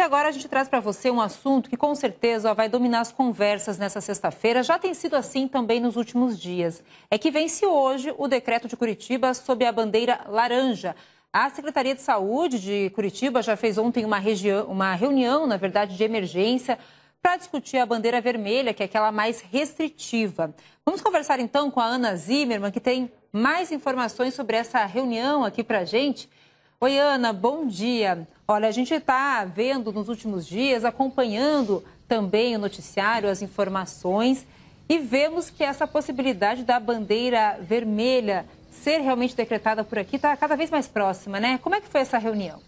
E agora a gente traz para você um assunto que com certeza ó, vai dominar as conversas nessa sexta-feira. Já tem sido assim também nos últimos dias. É que vence hoje o decreto de Curitiba sob a bandeira laranja. A Secretaria de Saúde de Curitiba já fez ontem uma, uma reunião, na verdade, de emergência para discutir a bandeira vermelha, que é aquela mais restritiva. Vamos conversar então com a Ana Zimmermann, que tem mais informações sobre essa reunião aqui para a gente. Oi, Ana, bom dia. Olha, a gente está vendo nos últimos dias, acompanhando também o noticiário, as informações, e vemos que essa possibilidade da bandeira vermelha ser realmente decretada por aqui está cada vez mais próxima, né? Como é que foi essa reunião?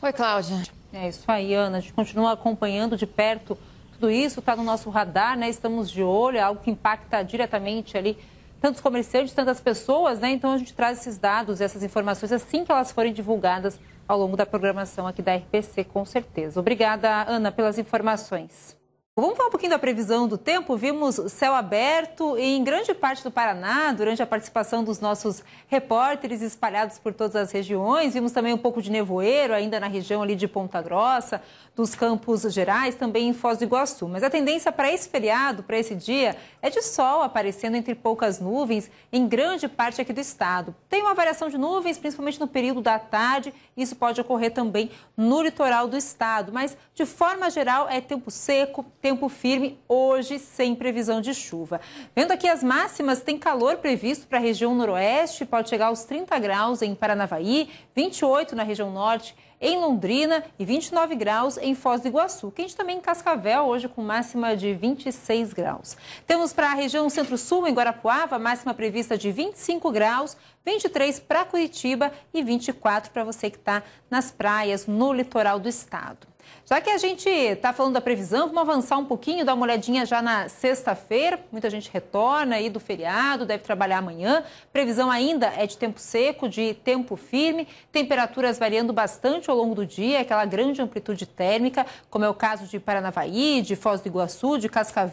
Oi, Cláudia. É isso aí, Ana. A gente continua acompanhando de perto tudo isso, está no nosso radar, né? Estamos de olho, é algo que impacta diretamente ali tantos comerciantes, tantas pessoas, né? Então a gente traz esses dados, essas informações assim que elas forem divulgadas ao longo da programação aqui da RPC, com certeza. Obrigada, Ana, pelas informações. Vamos falar um pouquinho da previsão do tempo. Vimos céu aberto em grande parte do Paraná durante a participação dos nossos repórteres espalhados por todas as regiões. Vimos também um pouco de nevoeiro ainda na região ali de Ponta Grossa, dos Campos Gerais, também em Foz do Iguaçu. Mas a tendência para esse feriado, para esse dia, é de sol aparecendo entre poucas nuvens em grande parte aqui do estado. Tem uma variação de nuvens, principalmente no período da tarde. Isso pode ocorrer também no litoral do estado. Mas, de forma geral, é tempo seco, tempo tempo firme hoje, sem previsão de chuva. Vendo aqui as máximas, tem calor previsto para a região noroeste, pode chegar aos 30 graus em Paranavaí, 28 na região norte em Londrina e 29 graus em Foz do Iguaçu. Quente também em Cascavel, hoje com máxima de 26 graus. Temos para a região centro-sul, em Guarapuava, máxima prevista de 25 graus, 23 para Curitiba e 24 para você que está nas praias, no litoral do estado. Já que a gente está falando da previsão, vamos avançar um pouquinho, dar uma olhadinha já na sexta-feira. Muita gente retorna aí do feriado, deve trabalhar amanhã. Previsão ainda é de tempo seco, de tempo firme, temperaturas variando bastante ao longo do dia aquela grande amplitude térmica, como é o caso de Paranavaí, de Foz do Iguaçu, de Cascavel.